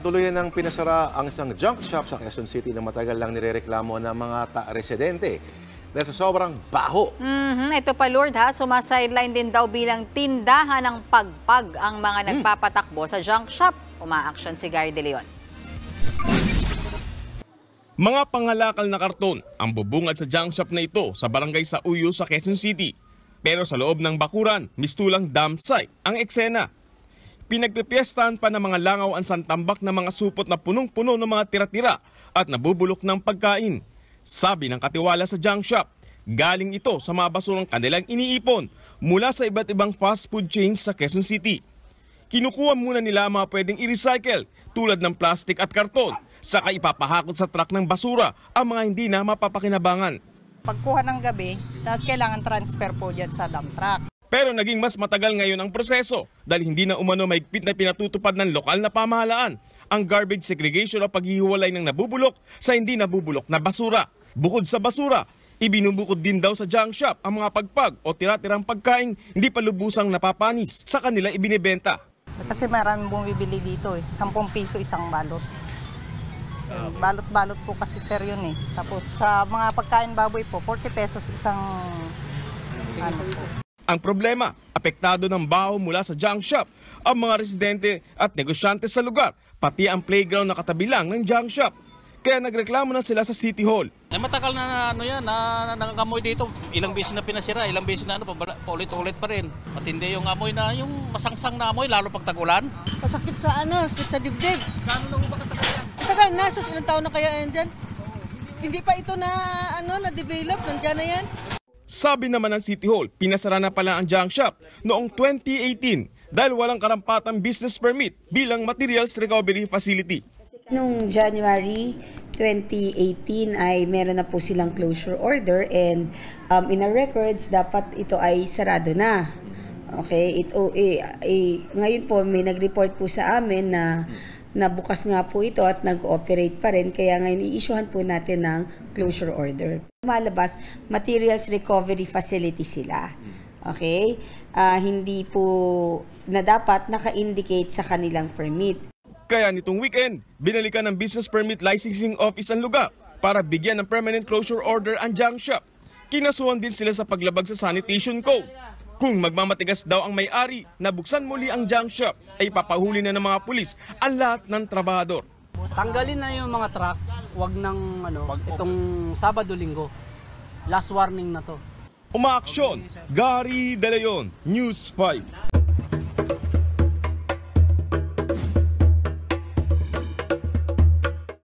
Tuluyan ng pinasara ang isang junk shop sa Quezon City na matagal lang nirereklamo ng mga ta-residente dahil sa sobrang baho. Mm-hmm. Ito pa Lord ha, sumasideline din daw bilang tindahan ng pagpag ang mga mm. nagpapatakbo sa junk shop. Umaaksyon si Gary De Leon. Mga pangalakal na karton ang bubungad sa junk shop na ito sa barangay sa Uyo sa Quezon City. Pero sa loob ng bakuran, mistulang dump site ang eksena Pinagpipiestahan pa ng mga langaw ang santambak ng mga supot na punong-puno ng mga tira-tira at nabubulok ng pagkain. Sabi ng katiwala sa junk shop, galing ito sa mga basurang kanilang iniipon mula sa iba't ibang fast food chains sa Quezon City. Kinukuha muna nila mga pwedeng i-recycle tulad ng plastic at karton, saka ipapahakot sa truck ng basura ang mga hindi na mapapakinabangan. Pagkuha ng gabi, kailangan transfer po dyan sa dump truck. Pero naging mas matagal ngayon ang proseso dahil hindi na umano maigpit na pinatutupad ng lokal na pamahalaan ang garbage segregation o paghihiwalay ng nabubulok sa hindi nabubulok na basura. Bukod sa basura, ibinubukod din daw sa junk shop ang mga pagpag o tira-tirang pagkain hindi pa lubusang napapanis sa kanila ibinebenta. Kasi maraming bumibili dito eh, 10 piso isang balot. Ah. Balot-balot po kasi sir yun eh. Tapos sa mga pagkain baboy po, 40 pesos isang ah. ano po. Ang problema, apektado ng baho mula sa junk shop, ang mga residente at negosyante sa lugar, pati ang playground na katabilang ng junk shop. Kaya nagreklamo na sila sa City Hall. Eh, matagal na ano yan, na, nangangamoy dito. Ilang beses na pinasira, ilang beses na ano, paulit-ulit pa rin. Matindi yung amoy na, yung masangsang na amoy, lalo pag tagulan. Masakit sa ano, sakit sa dibdib. Kano na ba katagal yan? Matagal na, sus, ilang taon na kaya yan dyan? Hindi pa ito na, ano, na-develop, nandyan na yan. Sabi naman ng City Hall, pinasara na pala ang junk shop noong 2018 dahil walang karampatang business permit bilang materials recovery facility. Noong January 2018 ay meron na po silang closure order and um, in our records dapat ito ay sarado na. Okay, it oh, eh, eh, ngayon po may nag-report po sa amin na Nabukas nga po ito at nag-operate pa rin kaya ngayon i po natin ng closure order. Malabas, materials recovery facility sila. Okay? Uh, hindi po na dapat naka-indicate sa kanilang permit. Kaya nitong weekend, binalikan ng Business Permit Licensing Office ang lugar para bigyan ng permanent closure order ang junk shop. Kinasuhan din sila sa paglabag sa sanitation code. Kung magmamatigas daw ang may-ari na buksan muli ang junk shop, ay papahuli na ng mga pulis ang lahat ng trabahador. Tanggalin na yung mga truck, wag nang ano, itong Sabado-Linggo. Last warning na to. Umaaksyon, Gary De Leon, News 5.